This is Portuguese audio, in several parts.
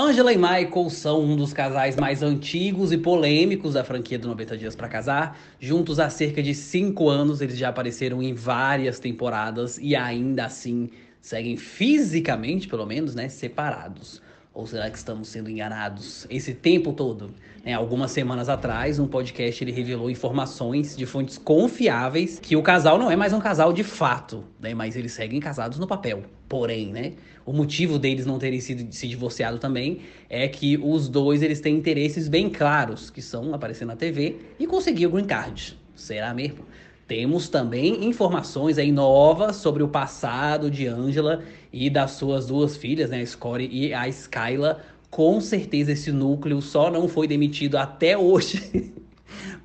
Angela e Michael são um dos casais mais antigos e polêmicos da franquia do 90 Dias para Casar. Juntos há cerca de 5 anos, eles já apareceram em várias temporadas e ainda assim seguem fisicamente, pelo menos, né, separados. Ou será que estamos sendo enganados esse tempo todo? Né, algumas semanas atrás, um podcast ele revelou informações de fontes confiáveis que o casal não é mais um casal de fato, né, mas eles seguem casados no papel. Porém, né, o motivo deles não terem sido se divorciado também é que os dois eles têm interesses bem claros, que são aparecer na TV e conseguir o green card. Será mesmo? Temos também informações aí novas sobre o passado de Angela e das suas duas filhas, né, a Score e a Skyla. Com certeza esse núcleo só não foi demitido até hoje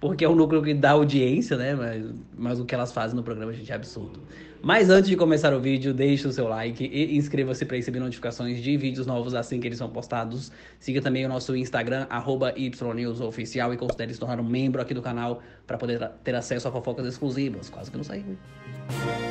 porque é o núcleo que dá audiência, né? Mas, mas o que elas fazem no programa, gente, é absurdo. Mas antes de começar o vídeo, deixe o seu like e inscreva-se para receber notificações de vídeos novos assim que eles são postados. Siga também o nosso Instagram, YNewsOficial, e considere se tornar um membro aqui do canal para poder ter acesso a fofocas exclusivas. Quase que não saiu. Né?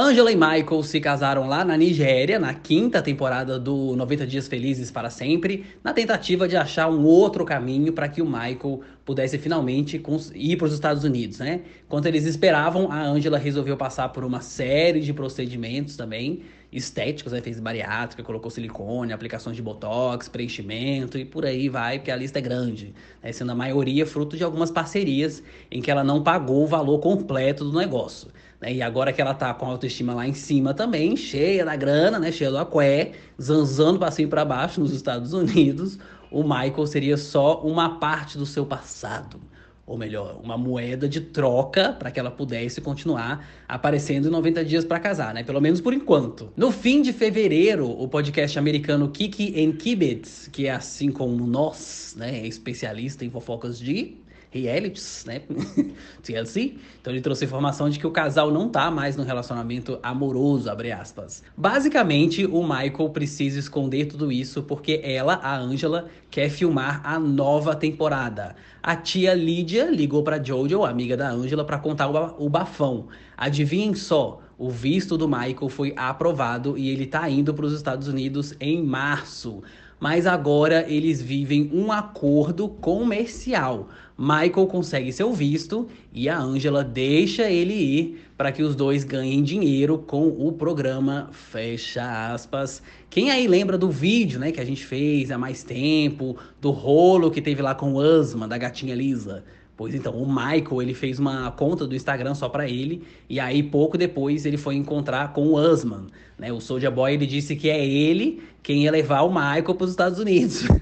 Angela e Michael se casaram lá na Nigéria, na quinta temporada do 90 Dias Felizes para Sempre, na tentativa de achar um outro caminho para que o Michael pudesse finalmente ir para os Estados Unidos, né? Enquanto eles esperavam, a Angela resolveu passar por uma série de procedimentos também, estéticos, né? fez bariátrica, colocou silicone, aplicações de botox, preenchimento e por aí vai, porque a lista é grande, né? sendo a maioria fruto de algumas parcerias em que ela não pagou o valor completo do negócio. Né? E agora que ela tá com a autoestima lá em cima também, cheia da grana, né? cheia do aqué, zanzando para cima e para baixo nos Estados Unidos, o Michael seria só uma parte do seu passado ou melhor, uma moeda de troca para que ela pudesse continuar aparecendo em 90 dias para casar, né? Pelo menos por enquanto. No fim de fevereiro, o podcast americano Kiki and Kibitz, que é assim como nós, né, é especialista em fofocas de realities, né? TLC. Então ele trouxe a informação de que o casal não tá mais no relacionamento amoroso, abre aspas. Basicamente, o Michael precisa esconder tudo isso porque ela, a Angela, quer filmar a nova temporada. A tia Lídia ligou para Jojo, amiga da Angela, para contar o bafão. Adivinhem só, o visto do Michael foi aprovado e ele tá indo para os Estados Unidos em março mas agora eles vivem um acordo comercial. Michael consegue seu visto e a Angela deixa ele ir para que os dois ganhem dinheiro com o programa Fecha aspas. Quem aí lembra do vídeo, né, que a gente fez há mais tempo, do rolo que teve lá com o Asma da gatinha Lisa? Pois então, o Michael, ele fez uma conta do Instagram só para ele, e aí pouco depois ele foi encontrar com o Usman, né? O Soulja Boy, ele disse que é ele quem ia levar o Michael para os Estados Unidos.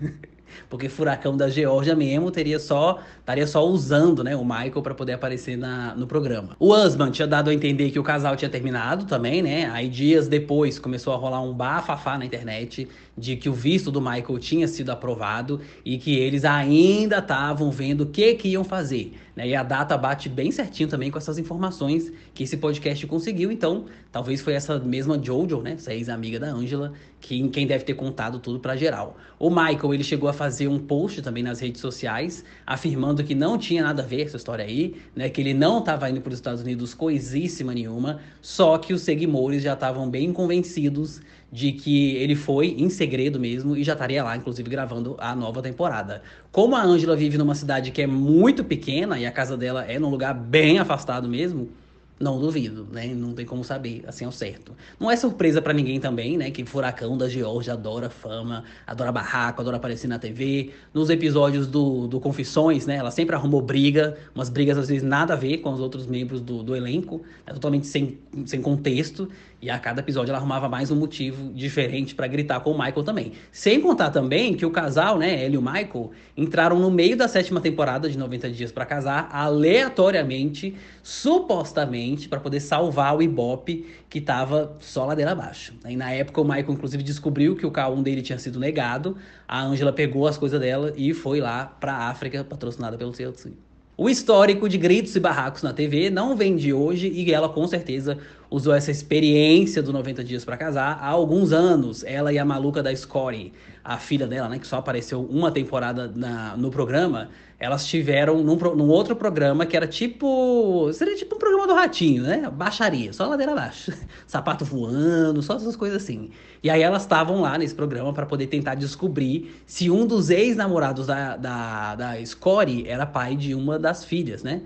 Porque Furacão da Geórgia mesmo teria só estaria só usando, né, o Michael para poder aparecer na, no programa. O Usman tinha dado a entender que o casal tinha terminado também, né? Aí dias depois começou a rolar um bafafá na internet de que o visto do Michael tinha sido aprovado e que eles ainda estavam vendo o que que iam fazer né? E a data bate bem certinho também com essas informações que esse podcast conseguiu. Então, talvez foi essa mesma Jojo, né? Essa ex-amiga da Angela, que, quem deve ter contado tudo para geral. O Michael, ele chegou a fazer um post também nas redes sociais, afirmando que não tinha nada a ver essa história aí, né? Que ele não estava indo para os Estados Unidos coisíssima nenhuma, só que os seguidores já estavam bem convencidos de que ele foi em segredo mesmo e já estaria lá, inclusive, gravando a nova temporada. Como a Angela vive numa cidade que é muito pequena e a casa dela é num lugar bem afastado mesmo, não duvido, né? Não tem como saber, assim ao certo. Não é surpresa para ninguém também, né? Que Furacão da Georgia adora fama, adora barraco, adora aparecer na TV. Nos episódios do, do Confissões, né? Ela sempre arrumou briga, umas brigas às vezes nada a ver com os outros membros do, do elenco, né? totalmente sem, sem contexto. E a cada episódio ela arrumava mais um motivo diferente para gritar com o Michael também. Sem contar também que o casal, né, ele e o Michael, entraram no meio da sétima temporada de 90 Dias para Casar, aleatoriamente, supostamente, para poder salvar o Ibope, que tava só ladeira abaixo. Aí na época o Michael, inclusive, descobriu que o K1 dele tinha sido negado, a Angela pegou as coisas dela e foi lá para a África, patrocinada pelo CLC. O histórico de gritos e barracos na TV não vem de hoje e ela com certeza usou essa experiência do 90 Dias para Casar há alguns anos. Ela e a maluca da Score, a filha dela, né, que só apareceu uma temporada na, no programa, elas tiveram num, num, outro programa que era tipo. Seria tipo um programa do Ratinho, né? Baixaria, só ladeira abaixo. Sapato voando, só essas coisas assim. E aí elas estavam lá nesse programa para poder tentar descobrir se um dos ex-namorados da, da, da Scory era pai de uma das filhas, né?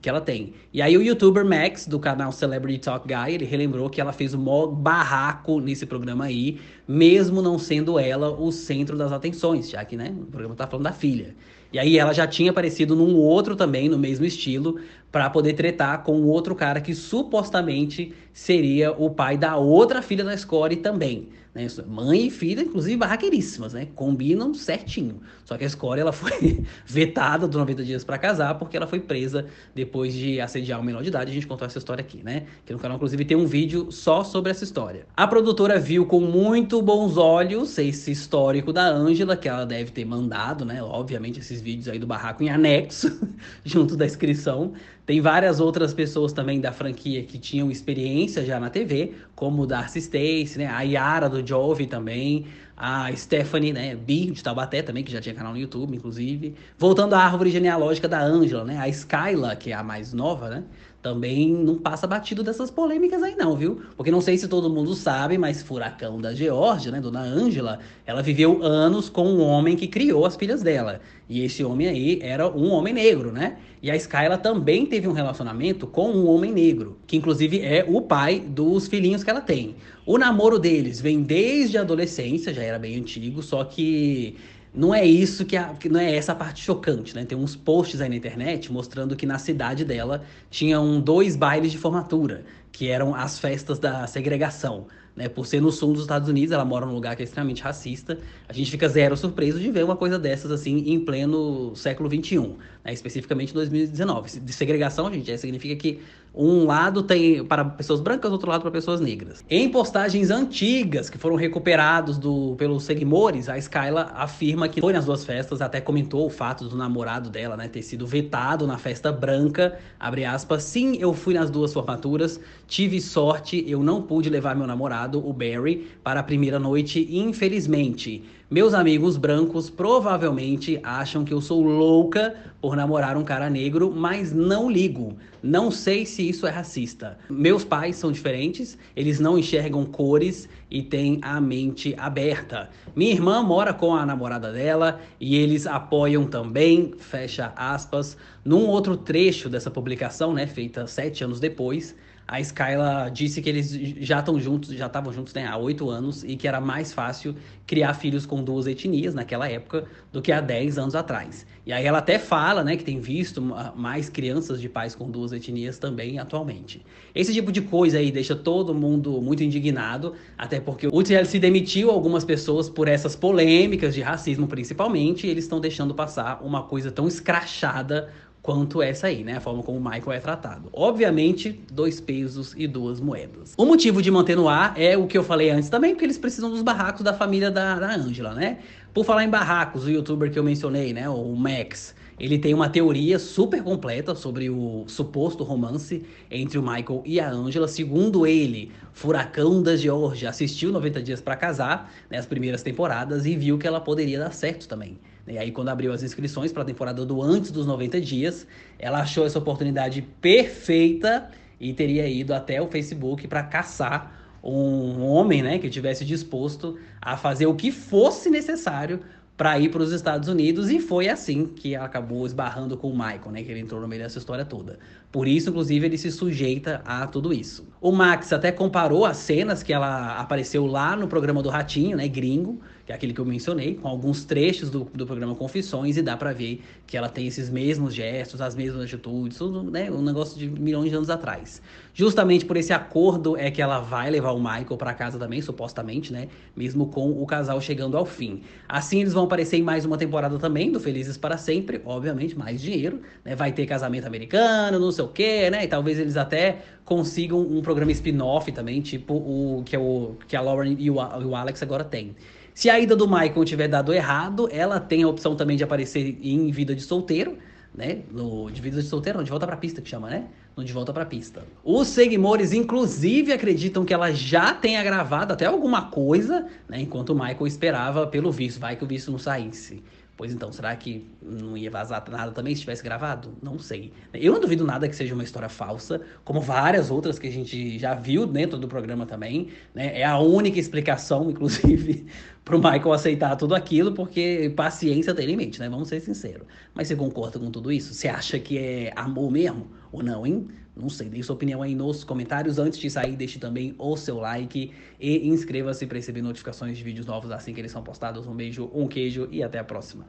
que ela tem. E aí o youtuber Max, do canal Celebrity Talk Guy, ele relembrou que ela fez o maior barraco nesse programa aí, mesmo não sendo ela o centro das atenções, já que, né, o programa tá falando da filha. E aí ela já tinha aparecido num outro também, no mesmo estilo, para poder tretar com outro cara que supostamente seria o pai da outra filha da Score também. Né? Mãe e filha, inclusive, barraqueiríssimas, né? Combinam certinho. Só que a Score ela foi vetada do 90 dias para casar porque ela foi presa depois de assediar o menor de idade. A gente contou essa história aqui, né? Que no canal, inclusive, tem um vídeo só sobre essa história. A produtora viu com muito bons olhos esse histórico da Ângela, que ela deve ter mandado, né? Obviamente, esse esses vídeos aí do barraco em anexo, junto da inscrição. Tem várias outras pessoas também da franquia que tinham experiência já na TV, como o Darcy Stace, né? A Yara do Jove também, a Stephanie, né? Bi de Taubaté também, que já tinha canal no YouTube, inclusive. Voltando à árvore genealógica da Ângela, né? A Skyla, que é a mais nova, né? também não passa batido dessas polêmicas aí não, viu? Porque não sei se todo mundo sabe, mas Furacão da Geórgia, né, Dona Ângela, ela viveu anos com um homem que criou as filhas dela. E esse homem aí era um homem negro, né? E a Skyla também teve um relacionamento com um homem negro, que inclusive é o pai dos filhinhos que ela tem. O namoro deles vem desde a adolescência, já era bem antigo, só que não é isso que, a, que não é essa a parte chocante, né? Tem uns posts aí na internet mostrando que na cidade dela tinham dois bailes de formatura, que eram as festas da segregação. Né? Por ser no sul dos Estados Unidos, ela mora num lugar que é extremamente racista. A gente fica zero surpreso de ver uma coisa dessas assim em pleno século XXI, né? especificamente 2019. De segregação, gente, é, significa que um lado tem para pessoas brancas, outro lado para pessoas negras. Em postagens antigas que foram recuperados pelos seguidores, a Skyla afirma que foi nas duas festas, até comentou o fato do namorado dela né, ter sido vetado na festa branca, abre aspas, sim, eu fui nas duas formaturas, tive sorte, eu não pude levar meu namorado, convidado, o Barry, para a primeira noite, infelizmente. Meus amigos brancos provavelmente acham que eu sou louca por namorar um cara negro, mas não ligo. Não sei se isso é racista. Meus pais são diferentes, eles não enxergam cores e têm a mente aberta. Minha irmã mora com a namorada dela e eles apoiam também, fecha aspas. Num outro trecho dessa publicação, né, feita sete anos depois, a Skyla disse que eles já estão juntos, já estavam juntos né, há oito anos e que era mais fácil criar filhos com duas etnias naquela época do que há dez anos atrás. E aí ela até fala, né, que tem visto mais crianças de pais com duas etnias também atualmente. Esse tipo de coisa aí deixa todo mundo muito indignado, até porque o Utiel se demitiu algumas pessoas por essas polêmicas de racismo principalmente, e eles estão deixando passar uma coisa tão escrachada quanto essa aí, né? A forma como o Michael é tratado. Obviamente, dois pesos e duas moedas. O motivo de manter no ar é o que eu falei antes também, porque eles precisam dos barracos da família da, da Angela, né? Por falar em barracos, o youtuber que eu mencionei, né? O Max. Ele tem uma teoria super completa sobre o suposto romance entre o Michael e a Angela. Segundo ele, Furacão da Georgia assistiu 90 Dias para Casar, né, as primeiras temporadas, e viu que ela poderia dar certo também. E aí, quando abriu as inscrições para a temporada do antes dos 90 dias, ela achou essa oportunidade perfeita e teria ido até o Facebook para caçar um homem né, que tivesse disposto a fazer o que fosse necessário para ir para os Estados Unidos e foi assim que acabou esbarrando com o Michael, né, que ele entrou no meio dessa história toda. Por isso, inclusive, ele se sujeita a tudo isso. O Max até comparou as cenas que ela apareceu lá no programa do Ratinho, né, gringo, que é aquele que eu mencionei, com alguns trechos do, do programa Confissões, e dá para ver que ela tem esses mesmos gestos, as mesmas atitudes, tudo, né? Um negócio de milhões de anos atrás. Justamente por esse acordo é que ela vai levar o Michael para casa também, supostamente, né? Mesmo com o casal chegando ao fim. Assim, eles vão aparecer em mais uma temporada também do Felizes para Sempre, obviamente, mais dinheiro, né? Vai ter casamento americano, não sei o quê, né? E talvez eles até consigam um programa spin-off também, tipo o que, é o que a Lauren e o, o Alex agora têm. Se a ida do Michael tiver dado errado, ela tem a opção também de aparecer em vida de solteiro, né? No, de vida de solteiro, não, de volta pra pista que chama, né? No de volta pra pista. Os seguidores, inclusive, acreditam que ela já tenha gravado até alguma coisa, né? Enquanto o Michael esperava pelo visto, vai que o visto não saísse. Pois então, será que não ia vazar nada também se tivesse gravado? Não sei. Eu não duvido nada que seja uma história falsa, como várias outras que a gente já viu dentro do programa também. Né? É a única explicação, inclusive, para o Michael aceitar tudo aquilo, porque paciência tem limite, né? Vamos ser sinceros. Mas você concorda com tudo isso? Você acha que é amor mesmo ou não, hein? Não sei, deixe sua opinião aí nos comentários. Antes de sair, deixe também o seu like e inscreva-se para receber notificações de vídeos novos assim que eles são postados. Um beijo, um queijo e até a próxima.